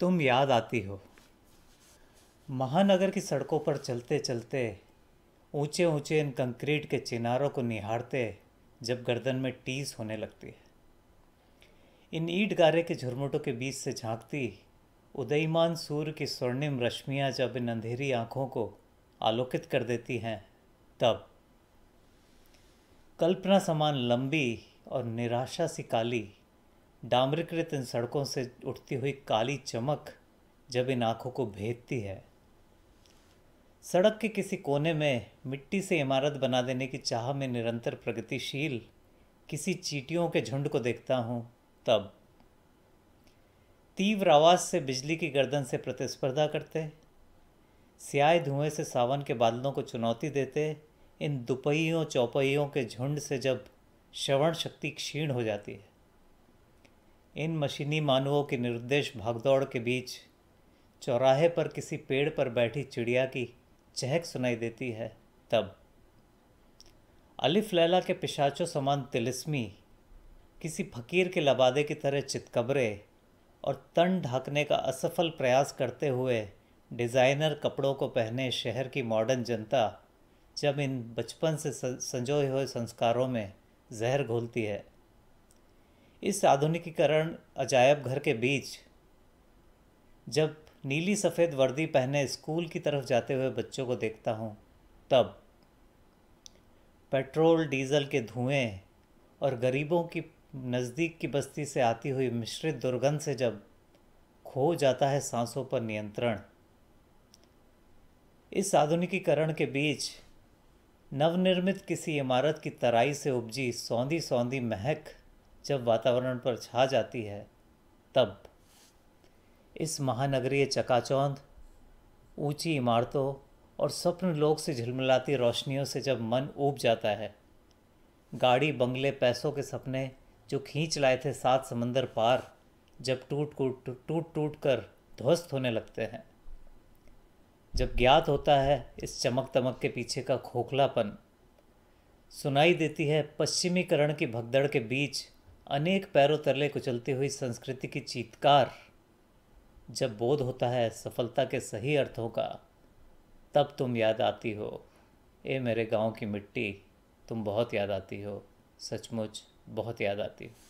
तुम याद आती हो महानगर की सड़कों पर चलते चलते ऊंचे ऊंचे इन कंक्रीट के चिनारों को निहारते जब गर्दन में टीस होने लगती है इन ईट गारे के झुरमुटों के बीच से झांकती उदयमान सूर्य की स्वर्णिम रश्मियाँ जब इन अंधेरी आँखों को आलोकित कर देती हैं तब कल्पना समान लंबी और निराशा सी काली डामरीकृत इन सड़कों से उठती हुई काली चमक जब इन आँखों को भेदती है सड़क के किसी कोने में मिट्टी से इमारत बना देने की चाह में निरंतर प्रगतिशील किसी चीटियों के झुंड को देखता हूँ तब तीव्र आवाज़ से बिजली की गर्दन से प्रतिस्पर्धा करते स्याय धुएं से सावन के बादलों को चुनौती देते इन दुपहियों चौपहियों के झुंड से जब श्रवण शक्ति क्षीण हो जाती है इन मशीनी मानवों के निर्देश भागदौड़ के बीच चौराहे पर किसी पेड़ पर बैठी चिड़िया की चहक सुनाई देती है तब अलिफ लैला के पिशाचों समान तिलिस्मी किसी फकीर के लबादे की तरह चितकबरे और तन ढाकने का असफल प्रयास करते हुए डिज़ाइनर कपड़ों को पहने शहर की मॉडर्न जनता जब इन बचपन से संजोए हुए संस्कारों में जहर घोलती है इस आधुनिकीकरण अजायब घर के बीच जब नीली सफ़ेद वर्दी पहने स्कूल की तरफ जाते हुए बच्चों को देखता हूँ तब पेट्रोल डीजल के धुएं और गरीबों की नज़दीक की बस्ती से आती हुई मिश्रित दुर्गंध से जब खो जाता है सांसों पर नियंत्रण इस आधुनिकीकरण के बीच नवनिर्मित किसी इमारत की तराई से उपजी सौंधी सौंधी महक जब वातावरण पर छा जाती है तब इस महानगरीय चकाचौंध ऊंची इमारतों और स्वप्न लोक से झिलमिलाती रोशनियों से जब मन ऊब जाता है गाड़ी बंगले पैसों के सपने जो खींच लाए थे सात समंदर पार जब टूट टूट टूट टूट कर ध्वस्त होने लगते हैं जब ज्ञात होता है इस चमक तमक के पीछे का खोखलापन सुनाई देती है पश्चिमीकरण की भगदड़ के बीच अनेक पैरों तरले कुचलती हुई संस्कृति की चीतकार जब बोध होता है सफलता के सही अर्थों का तब तुम याद आती हो ए मेरे गांव की मिट्टी तुम बहुत याद आती हो सचमुच बहुत याद आती हो